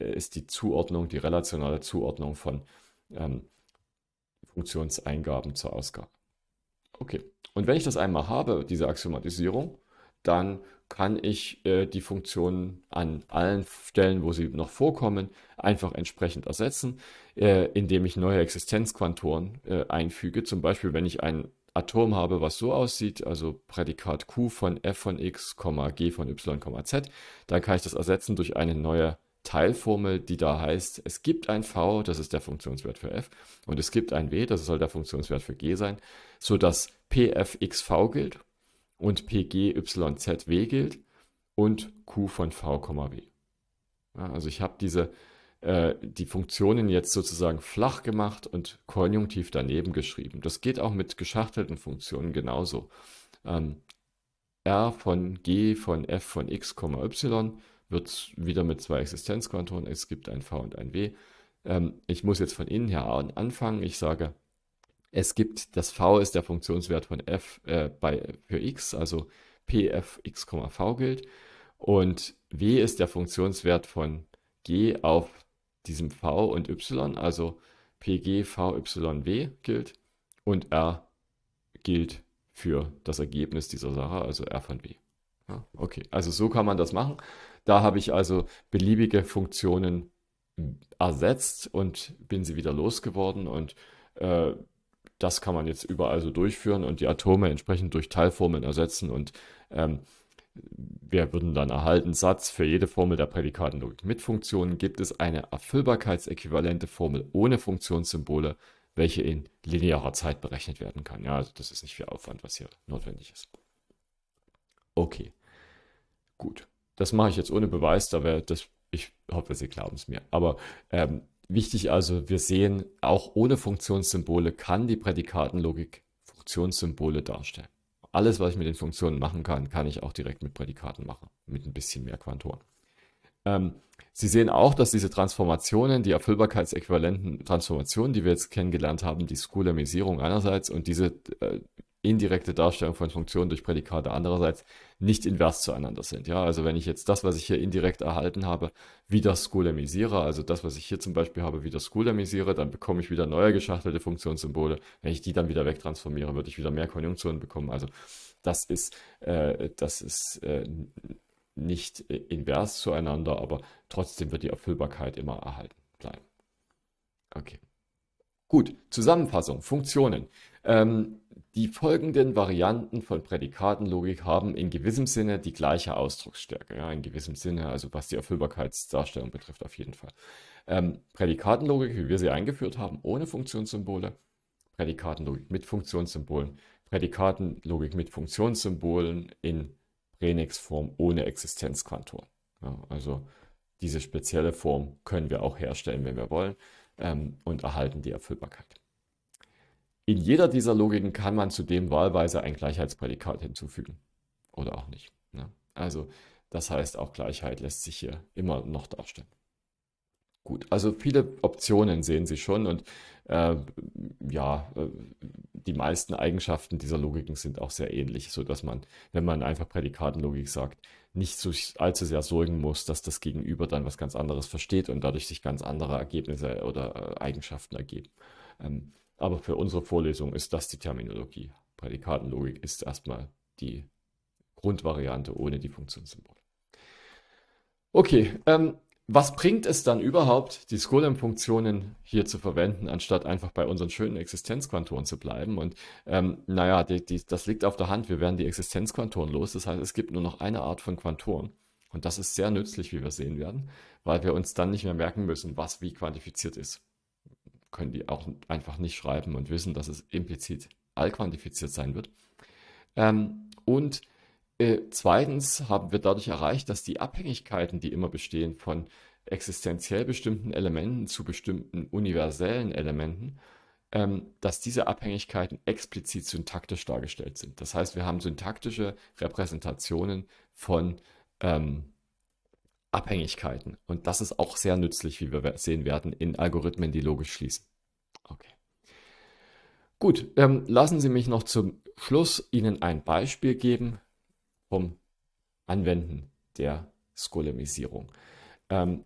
äh, ist die Zuordnung, die relationale Zuordnung von ähm, Funktionseingaben zur Ausgabe. Okay, und wenn ich das einmal habe, diese Axiomatisierung, dann kann ich äh, die Funktionen an allen Stellen, wo sie noch vorkommen, einfach entsprechend ersetzen, äh, indem ich neue Existenzquantoren äh, einfüge. Zum Beispiel, wenn ich einen Atom habe, was so aussieht, also Prädikat Q von f von x, g von y, z, dann kann ich das ersetzen durch eine neue Teilformel, die da heißt, es gibt ein v, das ist der Funktionswert für f, und es gibt ein w, das soll der Funktionswert für g sein, sodass pfxv gilt und pgyzw gilt und q von v, w. also ich habe diese äh, die Funktionen jetzt sozusagen flach gemacht und Konjunktiv daneben geschrieben. Das geht auch mit geschachtelten Funktionen genauso. Ähm, R von G von F von X, Y wird wieder mit zwei Existenzquantonen. Es gibt ein V und ein W. Ähm, ich muss jetzt von innen her anfangen. Ich sage, es gibt, das V ist der Funktionswert von F äh, bei, für X, also PF x, V gilt. Und W ist der Funktionswert von G auf diesem V und Y, also PG, V, Y, W gilt und R gilt für das Ergebnis dieser Sache, also R von W. Ja, okay, also so kann man das machen. Da habe ich also beliebige Funktionen hm, ersetzt und bin sie wieder losgeworden und äh, das kann man jetzt überall so durchführen und die Atome entsprechend durch Teilformeln ersetzen und ähm, wir würden dann erhalten, Satz für jede Formel der Prädikatenlogik mit Funktionen gibt es eine erfüllbarkeitsäquivalente Formel ohne Funktionssymbole, welche in linearer Zeit berechnet werden kann. Ja, also das ist nicht viel Aufwand, was hier notwendig ist. Okay, gut. Das mache ich jetzt ohne Beweis, da wäre das, ich hoffe, Sie glauben es mir. Aber ähm, wichtig also, wir sehen, auch ohne Funktionssymbole kann die Prädikatenlogik Funktionssymbole darstellen. Alles, was ich mit den Funktionen machen kann, kann ich auch direkt mit Prädikaten machen, mit ein bisschen mehr Quantoren. Ähm, Sie sehen auch, dass diese Transformationen, die erfüllbarkeitsäquivalenten Transformationen, die wir jetzt kennengelernt haben, die Skolamisierung einerseits und diese äh, indirekte Darstellung von Funktionen durch Prädikate andererseits nicht invers zueinander sind. Ja, also wenn ich jetzt das, was ich hier indirekt erhalten habe, wieder skolemisiere, also das, was ich hier zum Beispiel habe, wieder skolemisiere, dann bekomme ich wieder neue geschachtelte Funktionssymbole. Wenn ich die dann wieder wegtransformiere, würde ich wieder mehr Konjunktionen bekommen. Also das ist, äh, das ist äh, nicht invers zueinander, aber trotzdem wird die Erfüllbarkeit immer erhalten bleiben. Okay. Gut, Zusammenfassung, Funktionen. Ähm, die folgenden Varianten von Prädikatenlogik haben in gewissem Sinne die gleiche Ausdrucksstärke. Ja, in gewissem Sinne, also was die Erfüllbarkeitsdarstellung betrifft, auf jeden Fall. Ähm, Prädikatenlogik, wie wir sie eingeführt haben, ohne Funktionssymbole. Prädikatenlogik mit Funktionssymbolen. Prädikatenlogik mit Funktionssymbolen in Pränix-Form ohne Existenzquantoren. Ja, also diese spezielle Form können wir auch herstellen, wenn wir wollen, ähm, und erhalten die Erfüllbarkeit. In jeder dieser Logiken kann man zudem wahlweise ein Gleichheitsprädikat hinzufügen. Oder auch nicht. Ne? Also das heißt, auch Gleichheit lässt sich hier immer noch darstellen. Gut, also viele Optionen sehen Sie schon und äh, ja, äh, die meisten Eigenschaften dieser Logiken sind auch sehr ähnlich, sodass man, wenn man einfach Prädikatenlogik sagt, nicht so, allzu sehr sorgen muss, dass das Gegenüber dann was ganz anderes versteht und dadurch sich ganz andere Ergebnisse oder äh, Eigenschaften ergeben. Ähm, aber für unsere Vorlesung ist das die Terminologie. Prädikatenlogik ist erstmal die Grundvariante ohne die Funktionssymbole. Okay, ähm, was bringt es dann überhaupt, die Skolem-Funktionen hier zu verwenden, anstatt einfach bei unseren schönen Existenzquantoren zu bleiben? Und ähm, naja, die, die, das liegt auf der Hand. Wir werden die Existenzquantoren los. Das heißt, es gibt nur noch eine Art von Quantoren. Und das ist sehr nützlich, wie wir sehen werden, weil wir uns dann nicht mehr merken müssen, was wie quantifiziert ist können die auch einfach nicht schreiben und wissen, dass es implizit allquantifiziert sein wird. Ähm, und äh, zweitens haben wir dadurch erreicht, dass die Abhängigkeiten, die immer bestehen von existenziell bestimmten Elementen zu bestimmten universellen Elementen, ähm, dass diese Abhängigkeiten explizit syntaktisch dargestellt sind. Das heißt, wir haben syntaktische Repräsentationen von ähm, Abhängigkeiten. Und das ist auch sehr nützlich, wie wir sehen werden, in Algorithmen, die logisch schließen. Okay. Gut, ähm, lassen Sie mich noch zum Schluss Ihnen ein Beispiel geben vom Anwenden der Skolemisierung. Ähm,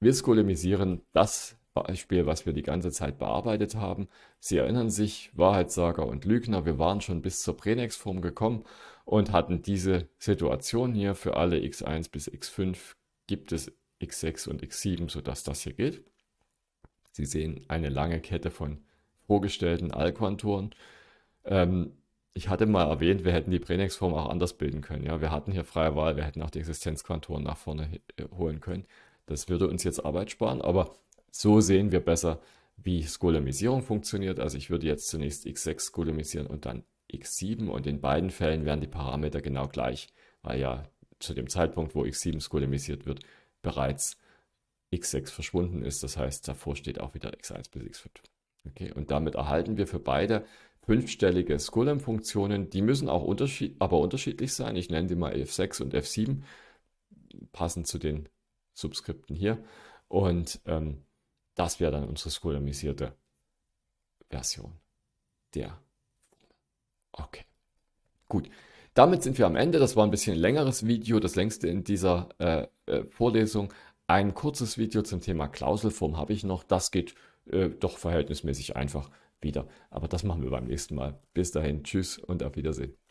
wir skolemisieren das Beispiel, was wir die ganze Zeit bearbeitet haben. Sie erinnern sich, Wahrheitssager und Lügner, wir waren schon bis zur Pränex-Form gekommen und hatten diese Situation hier für alle x1 bis x5 gibt es x6 und x7, sodass das hier gilt. Sie sehen eine lange Kette von vorgestellten Allkontoren. Ähm, ich hatte mal erwähnt, wir hätten die Prenex-Form auch anders bilden können. Ja? Wir hatten hier freie Wahl, wir hätten auch die Existenzquantoren nach vorne äh, holen können. Das würde uns jetzt Arbeit sparen, aber so sehen wir besser, wie Skolomisierung funktioniert. Also ich würde jetzt zunächst x6 skolomisieren und dann x7 und in beiden Fällen wären die Parameter genau gleich, weil ja zu dem Zeitpunkt, wo X7 skolemisiert wird, bereits X6 verschwunden ist. Das heißt, davor steht auch wieder X1 bis X5. Okay, und damit erhalten wir für beide fünfstellige Skolem-Funktionen. Die müssen auch unterschied aber unterschiedlich sein. Ich nenne die mal F6 und F7, passend zu den Subskripten hier. Und ähm, das wäre dann unsere skolemisierte Version der. Okay, gut. Damit sind wir am Ende. Das war ein bisschen längeres Video, das längste in dieser äh, äh, Vorlesung. Ein kurzes Video zum Thema Klauselform habe ich noch. Das geht äh, doch verhältnismäßig einfach wieder. Aber das machen wir beim nächsten Mal. Bis dahin, tschüss und auf Wiedersehen.